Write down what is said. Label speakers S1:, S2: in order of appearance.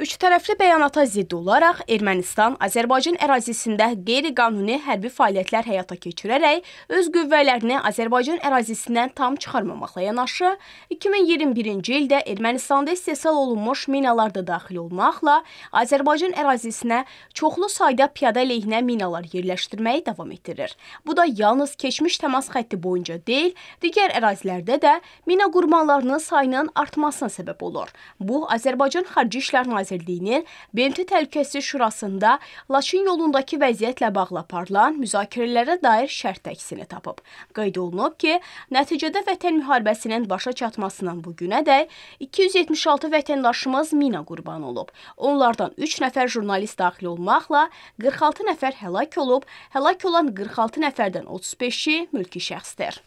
S1: Üçtərəfli bəyanata zidd olaraq Ermənistan Azərbaycan ərazisində qeyri-qanuni hərbi fəaliyyətlər həyata keçirərək öz qüvvələrini Azərbaycan ərazisindən tam çıxarmamaqla yanaşı, 2021-ci ildə Ermənistanda istehsal olunmuş minalar da daxil olmaqla Azərbaycan ərazisinə çoxlu sayda piyada əleyhinə minalar yerləşdirməyi davam etdirir. Bu da yalnız keçmiş təmas xətti boyunca deyil, digər ərazilərdə də mina qurbanlarının sayının artmasına səbəb olur. Bu Azərbaycan Xarici İşlər Nazirliyi Nazirliyinin BMT Təhlükəsizlik Şurasında Laçın yolundakı vəziyyətlə bağlı aparılan müzakirələrə dair şərt əksini tapıb. Qeyd olunub ki, nəticədə Vətən müharibəsinin başa çatmasından bu günədək 276 vətəndaşımız mina qurbanı olub. Onlardan 3 nəfər jurnalist daxil olmaqla 46 nəfər həlak olub, həlak olan 46 nəfərdən 35-i mülki şəxsdir.